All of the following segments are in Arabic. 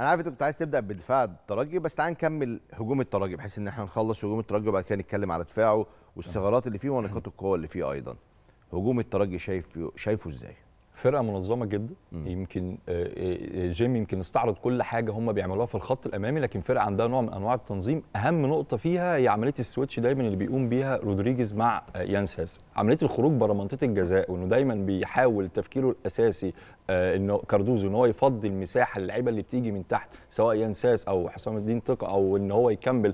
انا عارف انت كنت عايز تبدا بدفاع الترجي بس تعال نكمل هجوم الترجي بحيث ان احنا نخلص هجوم الترجي وبعد كده نتكلم على دفاعه والثغرات اللي فيه ونقاط القوه اللي فيه ايضا هجوم الترجي شايف شايفه ازاي فرقه منظمه جدا يمكن آه، آه، آه، جيم يمكن استعرض كل حاجه هم بيعملوها في الخط الامامي لكن فرقه عندها نوع من انواع التنظيم اهم نقطه فيها هي عمليه السويتش دايما اللي بيقوم بيها رودريجيز مع يانساس عمليه الخروج بره منطقه الجزاء وانه دايما بيحاول تفكيره الاساسي انه كاردوزو ان هو يفضي المساحه للعيبه اللي بتيجي من تحت سواء يانساس او حسام الدين طقة او ان هو يكمل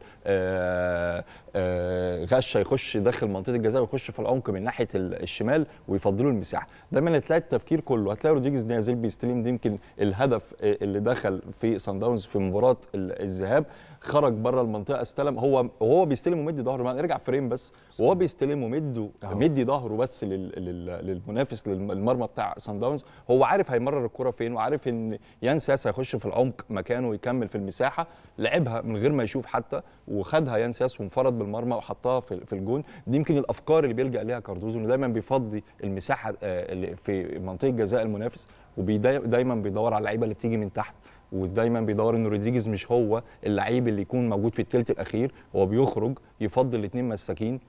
غشه يخش داخل منطقه الجزاء ويخش في العمق من ناحيه الشمال ويفضلوا المساحه دايما تلاقي التفكير كله هتلاقي رودريجيز نازل بيستلم دي يمكن الهدف آه، اللي دخل في سان داونز في مباراه الذهاب خرج بره المنطقه استلم هو وهو بيستلم ومدي ظهره ارجع رجع فريم بس وهو بيستلم ومدي مدي ظهره بس للمنافس للمرمى بتاع سان داونز هو عارف هيمرر الكره فين وعارف ان يان سياس هيخش في العمق مكانه ويكمل في المساحه لعبها من غير ما يشوف حتى وخدها يان سياس وانفرد بالمرمى وحطها في الجون دي يمكن الافكار اللي بيلجا ليها كاردوزو انه دايما بيفضي المساحه آه، في منطقه جزاء المنافس ودايما بيدور على اللعيبه اللي بتيجي من تحت ودايما بيدور ان رودريجيز مش هو اللعيب اللي يكون موجود في الثلث الاخير هو بيخرج يفضل الاثنين مساكين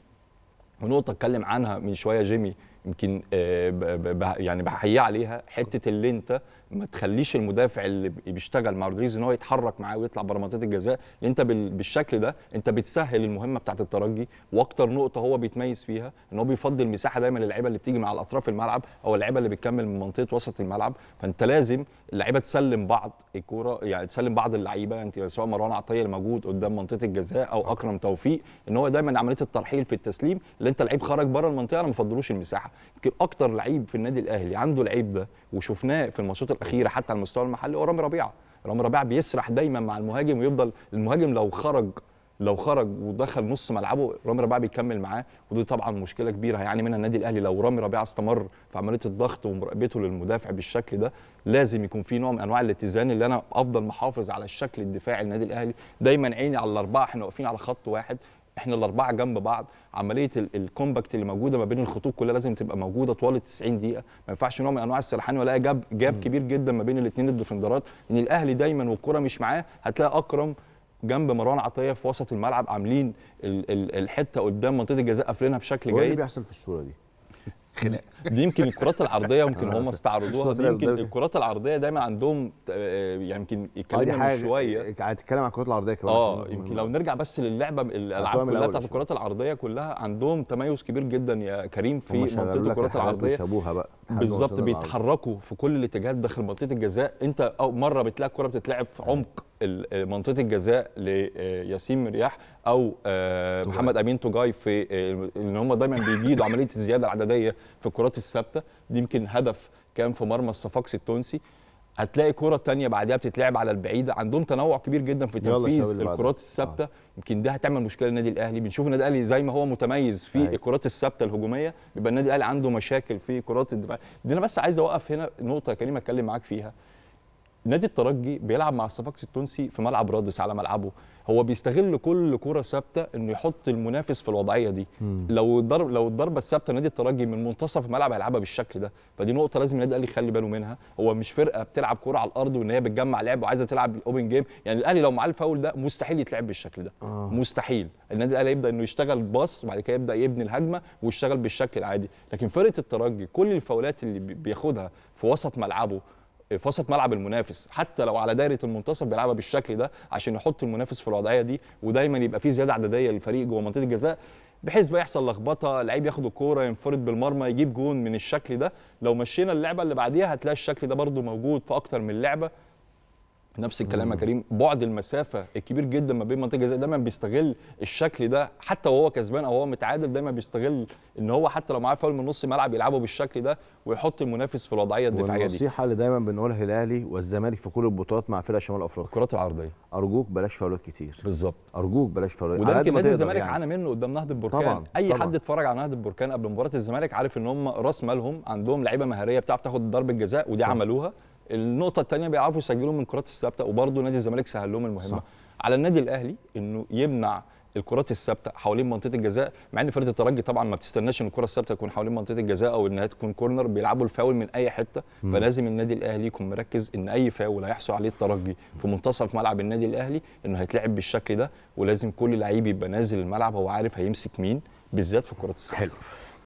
ونقطه اتكلم عنها من شويه جيمي يمكن آه، يعني بحييه عليها حته اللي انت ما تخليش المدافع اللي بيشتغل مع رودريجيز ان هو يتحرك معاه ويطلع بره منطقه الجزاء لان انت بالشكل ده انت بتسهل المهمه بتاعه الترجي واكتر نقطه هو بيتميز فيها ان هو بيفضل مساحه دايما للعيبه اللي بتيجي مع الاطراف الملعب او اللعيبه اللي بتكمل من منطقه وسط الملعب فانت لازم اللعيبه تسلم بعض الكوره يعني تسلم بعض اللعيبه انت سواء مروان عطيه الموجود قدام منطقه الجزاء او اكرم توفيق ان هو دايما عمليه الترحيل في التسليم اللي انت لعيب خرج بره المنطقه انا ما المساحه يمكن اكتر لعيب في النادي الاهلي عنده العيب ده وشفناه في الماتشات الاخيره حتى على المستوى المحلي هو رامي ربيعه رامي ربيعه بيسرح دايما مع المهاجم ويفضل المهاجم لو خرج لو خرج ودخل نص ملعبه رامي ربيعه بيكمل معاه ودي طبعا مشكله كبيره هيعاني منها النادي الاهلي لو رامي ربيعه استمر في عمليه الضغط ومراقبته للمدافع بالشكل ده لازم يكون في نوع من انواع الاتزان اللي انا افضل محافظ على الشكل الدفاعي للنادي الاهلي دايما عيني على الاربعه احنا واقفين على خط واحد احنا الاربعه جنب بعض عمليه الكومباكت اللي موجوده ما بين الخطوط كلها لازم تبقى موجوده طوال ال 90 دقيقه ما ينفعش نوع من انواع السرحان ولا جاب جاب كبير جدا ما بين الاثنين الديفندرات ان الاهلي دايما والكره مش معاه هتلاقي اكرم جنب مروان عطيه في وسط الملعب عاملين الحته قدام منطقه الجزاء قافلينها بشكل جيد ايه اللي بيحصل في الصوره دي خناق دي يمكن الكرات العرضيه يمكن هم استعرضوها دي يمكن الكرات العرضيه دايما عندهم آه، آه، يعني يمكن اه، يتكلموا شويه هتتكلم يعني عن الكرات العرضيه كمان اه يمكن لو نرجع بس للعبه الالعاب كلها بتاعت الكرات العرضيه كلها عندهم تميز كبير جدا يا كريم في منطقه الكرات العرضيه بالظبط بيتحركوا في كل الاتجاهات داخل منطقه الجزاء انت أو مره بتلاقي الكره بتتلعب في عمق منطقه الجزاء لياسين آه، مرياح او آه، محمد امين توجاي في آه، ان هم دايما بيجيدوا عمليه الزياده العدديه في الكرات الثابته دي يمكن هدف كان في مرمى الصفاقسي التونسي هتلاقي كره تانية بعدها بتتلعب على البعيد عندهم تنوع كبير جدا في تنفيذ الكرات الثابته آه. يمكن ده هتعمل مشكله للنادي الاهلي بنشوف النادي الاهلي زي ما هو متميز في آه. الكرات الثابته الهجوميه بيبقى النادي الاهلي عنده مشاكل في كرات الدفاع دي انا بس عايز اوقف هنا نقطه كريم اتكلم معاك فيها نادي الترجي بيلعب مع الصفاقس التونسي في ملعب رادس على ملعبه هو بيستغل كل كره ثابته انه يحط المنافس في الوضعيه دي مم. لو الضرب لو الضربه الثابته نادي الترجي من منتصف الملعب هيلعبها بالشكل ده فدي نقطه لازم النادي الاهلي يخلي باله منها هو مش فرقه بتلعب كره على الارض وان هي بتجمع لعب وعايزه تلعب الاوبن جيم يعني الاهلي لو معاه الفاول ده مستحيل يتلعب بالشكل ده آه. مستحيل النادي الاهلي يبدا انه يشتغل باص وبعد كده يبدا يبني الهجمه ويشتغل بالشكل العادي لكن فرقه الترجي كل الفاولات اللي بياخدها في وسط ملعبه في وسط ملعب المنافس حتى لو على دايره المنتصف بيلعبها بالشكل ده عشان يحط المنافس في الوضعيه دي ودايما يبقى في زياده عدديه للفريق جوه منطقه الجزاء بحيث بقى يحصل لخبطه لعيب ياخد الكوره ينفرد بالمرمى يجيب جون من الشكل ده لو مشينا اللعبه اللي بعديها هتلاقي الشكل ده برده موجود في اكتر من لعبه نفس الكلام يا كريم بعد المسافه الكبير جدا ما بين منطقه الجزاء دايما بيستغل الشكل ده حتى وهو كسبان او هو متعادل دايما بيستغل ان هو حتى لو معاه فاول من نص ملعب يلعبه بالشكل ده ويحط المنافس في الوضعيه الدفاعيه دي النصيحه اللي دايما بنقولها الاهلي والزمالك في كل البطولات مع فرق شمال افريقيا الكرات العرضيه ارجوك بلاش فاولات كتير بالظبط ارجوك بلاش فاولات وده يمكن نادي الزمالك يعني. عانى منه قدام نهضه البركان طبعا. اي طبعًا. حد اتفرج على نهضه البركان قبل مباراه الزمالك عارف ان هم راس مالهم عندهم لعيبه مهاريه بتعرف تاخد ضربه جزاء ودي صح. عملوها النقطه الثانيه بيعرفوا يسجلوا من الكرات الثابته وبرده نادي الزمالك سهل لهم المهمه صح. على النادي الاهلي انه يمنع الكرات الثابته حوالين منطقه الجزاء مع ان فرقه الترجي طبعا ما بتستناش ان الكره الثابته تكون حوالين منطقه الجزاء او انها تكون كورنر بيلعبوا الفاول من اي حته مم. فلازم النادي الاهلي يكون مركز ان اي فاول هيحصل عليه الترجي في منتصف ملعب النادي الاهلي انه هيتلعب بالشكل ده ولازم كل لعيب يبقى نازل الملعب هو عارف هيمسك مين بالذات في الكرات الثابته حلو